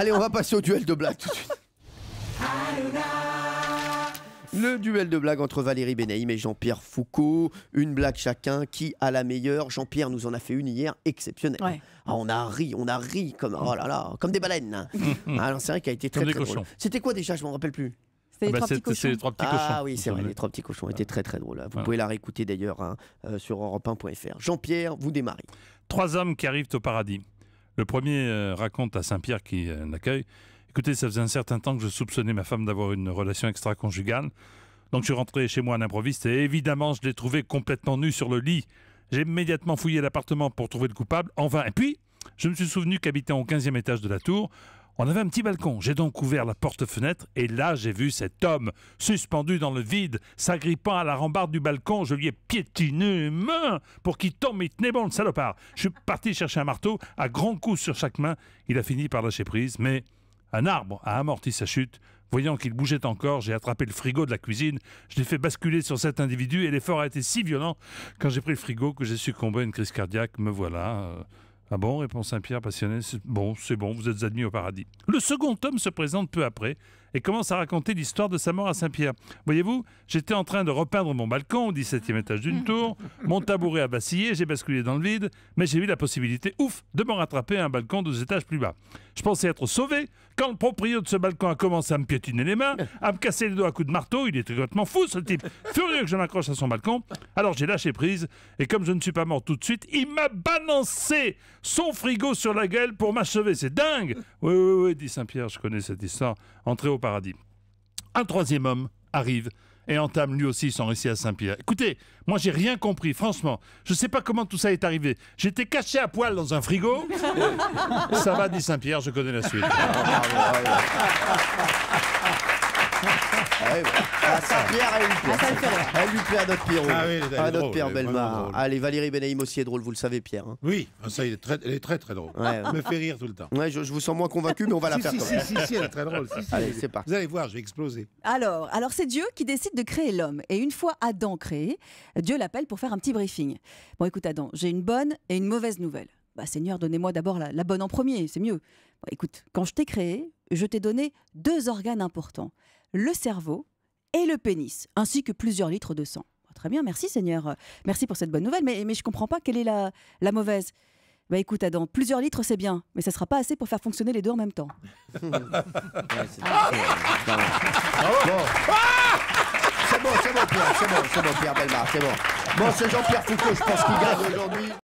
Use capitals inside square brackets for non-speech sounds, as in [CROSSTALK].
Allez, on va passer au duel de blagues tout de suite. Le duel de blagues entre Valérie Benaïm et Jean-Pierre Foucault. Une blague chacun. Qui a la meilleure Jean-Pierre nous en a fait une hier exceptionnelle. Ah, on a ri, on a ri comme, oh comme des baleines. [LAUGHS] Ah, alors c'est vrai qu'il a été très, drôle. C'était quoi déjà Je m'en rappelle plus. C'était les, ah bah, trois petits cochons. Ah oui, c'est vrai, les trois petits cochons étaient très très drôles. Vous pouvez la réécouter d'ailleurs hein, euh, sur europe1.fr. Jean-Pierre, vous démarrez. Trois hommes qui arrivent au paradis. Le premier euh, raconte à Saint-Pierre qui euh, l'accueille Écoutez, ça faisait un certain temps que je soupçonnais ma femme d'avoir une relation extra-conjugale. Donc je suis rentré chez moi à l'improviste et évidemment, je l'ai trouvé complètement nu sur le lit. J'ai immédiatement fouillé l'appartement pour trouver le coupable, en vain. Et puis, je me suis souvenu qu'habitant au 15e étage de la tour, on avait un petit balcon. J'ai donc ouvert la porte-fenêtre et là, j'ai vu cet homme suspendu dans le vide, s'agrippant à la rambarde du balcon. Je lui ai piétiné une main pour qu'il tombe. et tenait bon, le salopard. Je suis parti chercher un marteau à grands coups sur chaque main. Il a fini par lâcher prise, mais un arbre a amorti sa chute. Voyant qu'il bougeait encore, j'ai attrapé le frigo de la cuisine, je l'ai fait basculer sur cet individu et l'effort a été si violent quand j'ai pris le frigo que j'ai succombé à une crise cardiaque. Me voilà. Euh, ah bon, répond Saint-Pierre passionné. Bon, c'est bon, vous êtes admis au paradis. Le second tome se présente peu après, et commence à raconter l'histoire de sa mort à Saint-Pierre. Voyez-vous, j'étais en train de repeindre mon balcon au 17e étage d'une tour, mon tabouret a vacillé, j'ai basculé dans le vide, mais j'ai vu la possibilité, ouf, de me rattraper à un balcon deux étages plus bas. Je pensais être sauvé quand le propriétaire de ce balcon a commencé à me piétiner les mains, à me casser les doigts à coups de marteau, il était complètement fou ce type, furieux que je m'accroche à son balcon. Alors j'ai lâché prise et comme je ne suis pas mort tout de suite, il m'a balancé son frigo sur la gueule pour m'achever. C'est dingue. Oui oui oui, dit Saint-Pierre, je connais cette histoire. Entrée au paradis. Un troisième homme arrive et entame lui aussi son récit à Saint-Pierre. Écoutez, moi j'ai rien compris, franchement. Je sais pas comment tout ça est arrivé. J'étais caché à poil dans un frigo. [LAUGHS] ça va, dit Saint-Pierre, je connais la suite. Ah, [LAUGHS] à ah, pierre et une ah, Elle lui plaît à notre Pierre. Ah oui, à notre Pierre Belmar. Allez, Valérie Benaïm aussi est drôle, vous le savez, Pierre. Hein. Oui, ça, est très, elle est très très drôle. Elle me fait rire tout le temps. Ouais, je, vous sens moins convaincu, mais on va la faire quand même. si, si, elle est très drôle. Allez, c'est parti. Vous allez voir, je vais exploser. Alors, alors c'est Dieu qui décide de créer l'homme. Et une fois Adam créé, Dieu l'appelle pour faire un petit briefing. Bon, écoute Adam, j'ai une bonne et une mauvaise nouvelle. Bah, Seigneur, donnez-moi d'abord la, la bonne en premier, c'est mieux. Bon, écoute, quand je t'ai créé, je t'ai donné deux organes importants le cerveau et le pénis, ainsi que plusieurs litres de sang. Très bien, merci Seigneur. Merci pour cette bonne nouvelle, mais, je ne comprends pas quelle est la, mauvaise. Bah écoute Adam, plusieurs litres c'est bien, mais ça sera pas assez pour faire fonctionner les deux en même temps. [LAUGHS] [LAUGHS] Ah c'est bon, Pierre, c'est bon, Pierre Belmar, c'est bon. Bon, c'est Jean-Pierre Foucault, je pense qu'il gagne aujourd'hui.